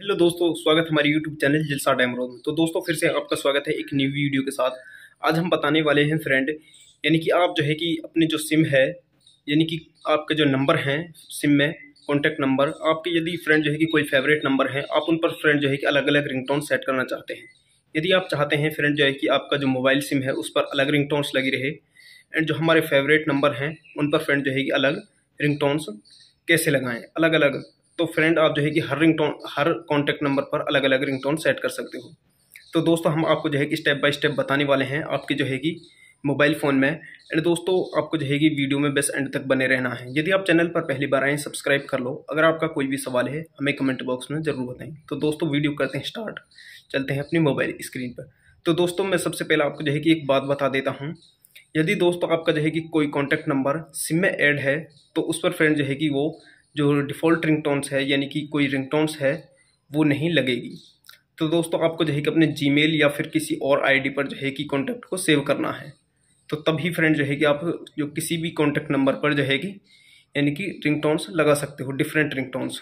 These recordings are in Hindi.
हेलो दोस्तों स्वागत हमारे यूट्यूब चैनल जिलसा डैमरोड तो दोस्तों फिर से आपका स्वागत है एक न्यू वीडियो के साथ आज हम बताने वाले हैं फ्रेंड यानी कि आप जो है कि अपने जो सिम है यानी कि आपके जो नंबर हैं सिम में कॉन्टैक्ट नंबर आपके यदि फ्रेंड जो है कि कोई फेवरेट नंबर है आप उन पर फ्रेंड जो है कि अलग अलग रिंगटोन सेट करना चाहते हैं यदि आप चाहते हैं फ्रेंड जो है कि आपका जो मोबाइल सिम है उस पर अलग रिंग लगी रहे एंड जो हमारे फेवरेट नंबर हैं उन पर फ्रेंड जो है कि अलग रिंग कैसे लगाएँ अलग अलग तो फ्रेंड आप जो है कि हर रिंग टोन हर कॉन्टैक्ट नंबर पर अलग अलग रिंग टोन सेट कर सकते हो तो दोस्तों हम आपको जो है कि स्टेप बाय स्टेप बताने वाले हैं आपके जो है कि मोबाइल फ़ोन में एंड दोस्तों आपको जो है कि वीडियो में बेस्ट एंड तक बने रहना है यदि आप चैनल पर पहली बार आएँ सब्सक्राइब कर लो अगर आपका कोई भी सवाल है हमें कमेंट बॉक्स में ज़रूर बताएं तो दोस्तों वीडियो करते हैं स्टार्ट चलते हैं अपनी मोबाइल स्क्रीन पर तो दोस्तों मैं सबसे पहले आपको जो है कि एक बात बता देता हूँ यदि दोस्तों आपका जो है कि कोई कॉन्टैक्ट नंबर सिम में ऐड है तो उस पर फ्रेंड जो है कि वो जो डिफ़ॉल्ट रिंग टोन्स है यानी कि कोई रिंग टोन्स है वो नहीं लगेगी तो दोस्तों आपको जो है कि अपने जी या फिर किसी और आई पर जो है कि कॉन्टैक्ट को सेव करना है तो तभी फ्रेंड जो है कि आप जो किसी भी कॉन्टैक्ट नंबर पर जो है कि यानी कि टोन्स लगा सकते हो डिफरेंट टोन्स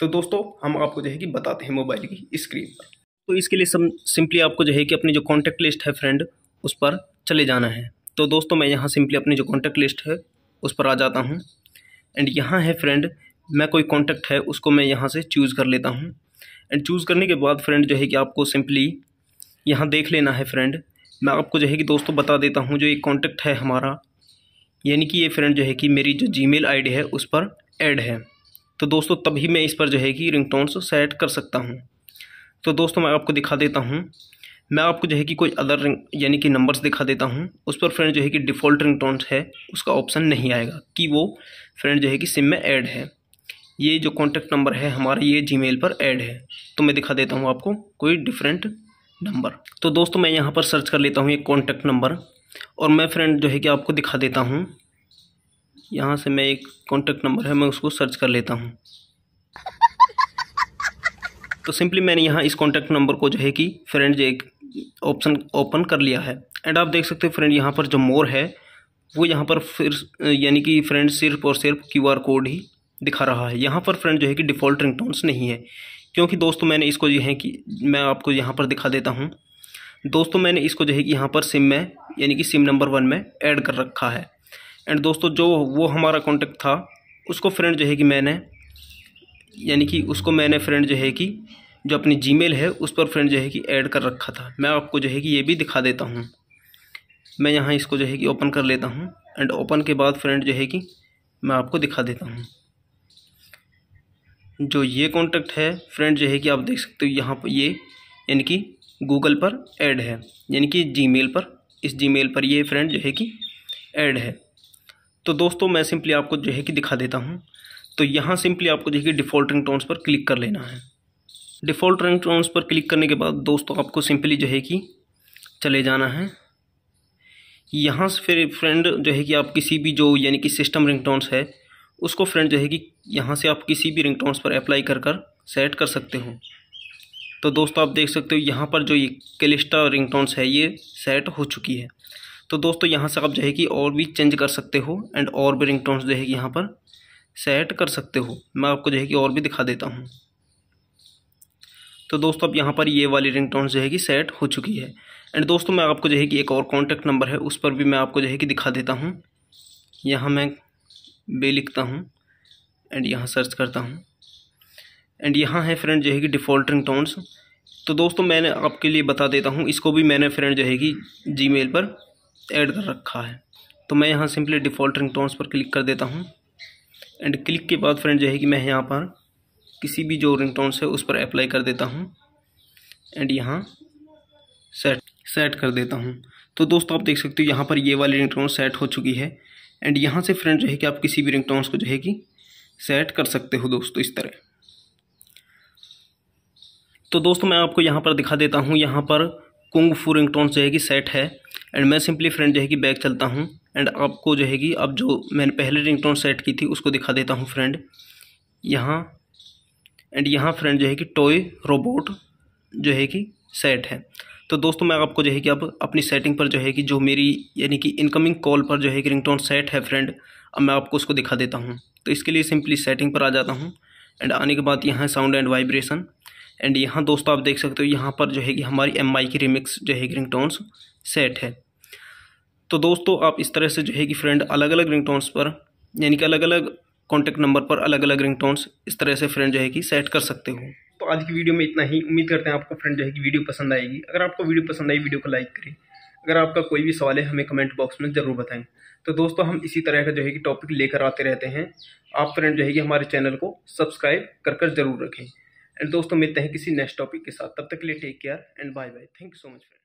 तो दोस्तों हम आपको जो है कि बताते हैं मोबाइल की स्क्रीन पर तो इसके लिए सब सिंपली आपको जो है कि अपनी जो कॉन्टैक्ट लिस्ट है फ्रेंड उस पर चले जाना है तो दोस्तों मैं यहाँ सिंपली अपनी जो कॉन्टैक्ट लिस्ट है उस पर आ जाता हूँ एंड यहाँ है फ्रेंड मैं कोई कॉन्टैक्ट है उसको मैं यहाँ से चूज़ कर लेता हूँ एंड चूज़ करने के बाद फ्रेंड जो है कि आपको सिंपली यहाँ देख लेना है फ्रेंड मैं आपको जो है कि दोस्तों बता देता हूँ जो ये कॉन्टैक्ट है हमारा यानी कि ये फ्रेंड जो है कि मेरी जो जी मेल है उस पर एड है तो दोस्तों तभी मैं इस पर जो है कि रिंगटोन्स सेट कर सकता हूँ तो दोस्तों मैं आपको दिखा देता हूँ मैं आपको जो है कि कोई अदर रिंग यानी कि नंबर्स दिखा देता हूँ उस पर फ्रेंड जो है कि डिफ़ॉल्ट रिंगटोन्स है उसका ऑप्शन नहीं आएगा कि वो फ्रेंड जो है कि सिम में ऐड है ये जो कॉन्टैक्ट नंबर है हमारे ये जीमेल पर ऐड है तो मैं दिखा देता हूँ आपको कोई डिफरेंट नंबर तो दोस्तों मैं यहाँ पर सर्च कर लेता हूँ एक कॉन्टैक्ट नंबर और मैं फ्रेंड जो है कि आपको दिखा देता हूँ यहाँ से मैं एक कॉन्टैक्ट नंबर है मैं उसको सर्च कर लेता हूँ तो सिंपली मैंने यहाँ इस कॉन्टैक्ट नंबर को जो है कि फ्रेंड जो एक ऑप्शन ओपन कर लिया है एंड आप देख सकते हो फ्रेंड यहाँ पर जो मोर है वो यहाँ पर फिर यानी कि फ्रेंड सिर्फ और सिर्फ क्यूआर कोड ही दिखा रहा है यहाँ पर फ्रेंड जो है कि डिफ़ॉल्ट रिंगटोन्स नहीं है क्योंकि दोस्तों मैंने इसको जो है कि मैं आपको यहाँ पर दिखा देता हूँ दोस्तों मैंने इसको जो है कि यहाँ पर सिम में यानी कि सिम नंबर वन में ऐड कर रखा है एंड दोस्तों जो वो हमारा कॉन्टेक्ट था उसको फ्रेंड जो है कि मैंने यानी कि उसको मैंने फ्रेंड जो है कि जो अपनी जी है उस पर फ्रेंड जो है कि ऐड कर रखा था मैं आपको जो है कि ये भी दिखा देता हूँ मैं यहाँ इसको जो है कि ओपन कर लेता हूँ एंड ओपन के बाद फ्रेंड जो है कि मैं आपको दिखा देता हूँ जो ये कॉन्टैक्ट है फ्रेंड जो है कि आप देख सकते हो यहाँ पर ये यानी कि गूगल पर ऐड है यानी कि जीमेल पर इस जीमेल पर ये फ्रेंड जो है कि ऐड है तो दोस्तों मैं सिंपली आपको जो है कि दिखा देता हूँ तो यहाँ सिंपली आपको जो है कि डिफ़ॉल्ट रिंग टोन्स पर क्लिक कर लेना है डिफ़ॉल्ट रिंग टोन्स पर क्लिक करने के बाद दोस्तों आपको सिंपली जो है कि चले जाना है यहाँ से फिर फ्रेंड जो है कि आप किसी भी जो यानी कि सिस्टम टोन्स है उसको फ्रेंड जो है कि यहाँ से आप किसी भी रिंग पर अप्लाई कर कर सेट कर सकते हो तो दोस्तों आप देख सकते हो यहाँ पर जो ये कैलिस्टा रिंग है ये सेट हो चुकी है तो दोस्तों यहाँ से आप जो है कि और भी चेंज कर सकते हो एंड और भी रिंग जो है कि यहाँ पर सेट कर सकते हो मैं आपको जो है कि और भी दिखा देता हूँ तो दोस्तों अब यहाँ पर ये वाली रिंग जो है कि सेट हो चुकी है एंड दोस्तों मैं आपको जो है कि एक और कॉन्टैक्ट नंबर है उस पर भी मैं आपको जो है कि दिखा देता हूँ यहाँ मैं बे लिखता हूँ एंड यहाँ सर्च करता हूँ एंड यहाँ है फ्रेंड जो है कि डिफ़ॉल्ट रिंग टोन्स तो दोस्तों मैंने आपके लिए बता देता हूँ इसको भी मैंने फ्रेंड जो है कि जी पर ऐड कर रखा है तो मैं यहाँ सिंपली डिफ़ॉल्ट रिंग टोन्स पर क्लिक कर देता हूँ एंड क्लिक के बाद फ्रेंड जो है कि मैं यहाँ पर किसी भी जो रिंग टोन्स है उस पर अप्लाई कर देता हूँ एंड यहाँ सेट सेट कर देता हूँ तो दोस्तों आप देख सकते हो यहाँ पर ये वाली रिंग टोन सेट हो चुकी है एंड यहाँ से फ्रेंड जो है कि आप किसी भी रिंग को जो है कि सेट कर सकते हो दोस्तों इस तरह तो दोस्तों मैं आपको यहाँ पर दिखा देता हूँ यहाँ पर कुंग फू रिंगटोन जो है कि सेट है एंड मैं सिंपली फ्रेंड जो है कि बैग चलता हूँ एंड आपको जो है कि अब जो मैंने पहले रिंगटोन सेट की थी उसको दिखा देता हूँ फ्रेंड यहाँ एंड यहाँ फ्रेंड जो है कि टॉय रोबोट जो है कि सेट है तो दोस्तों मैं आपको जो है कि अब अपनी सेटिंग पर जो है कि जो मेरी यानी कि इनकमिंग कॉल पर जो है कि रिंगटोन सेट है फ्रेंड अब मैं आपको उसको दिखा देता हूँ तो इसके लिए सिंपली सेटिंग पर आ जाता हूँ एंड आने के बाद यहाँ साउंड एंड वाइब्रेशन एंड यहाँ दोस्तों आप देख सकते हो यहाँ पर जो है कि हमारी एम की रिमिक्स जो है रिंग टोन्स सेट है तो दोस्तों आप इस तरह से जो है कि फ्रेंड अलग अलग टोन्स पर यानी कि अलग अलग कॉन्टैक्ट नंबर पर अलग अलग टोन्स इस तरह से फ्रेंड जो है कि सेट कर सकते हो आज की वीडियो में इतना ही उम्मीद करते हैं आपको फ्रेंड जो है कि वीडियो पसंद आएगी अगर आपको वीडियो पसंद आई वीडियो को लाइक करें अगर आपका कोई भी सवाल है हमें कमेंट बॉक्स में ज़रूर बताएं तो दोस्तों हम इसी तरह का जो है कि टॉपिक लेकर आते रहते हैं आप फ्रेंड जो है कि हमारे चैनल को सब्सक्राइब कर कर जरूर रखें एंड दोस्तों मिलते हैं किसी नेक्स्ट टॉपिक के साथ तब तक के लिए take care and bye bye thank you so much friend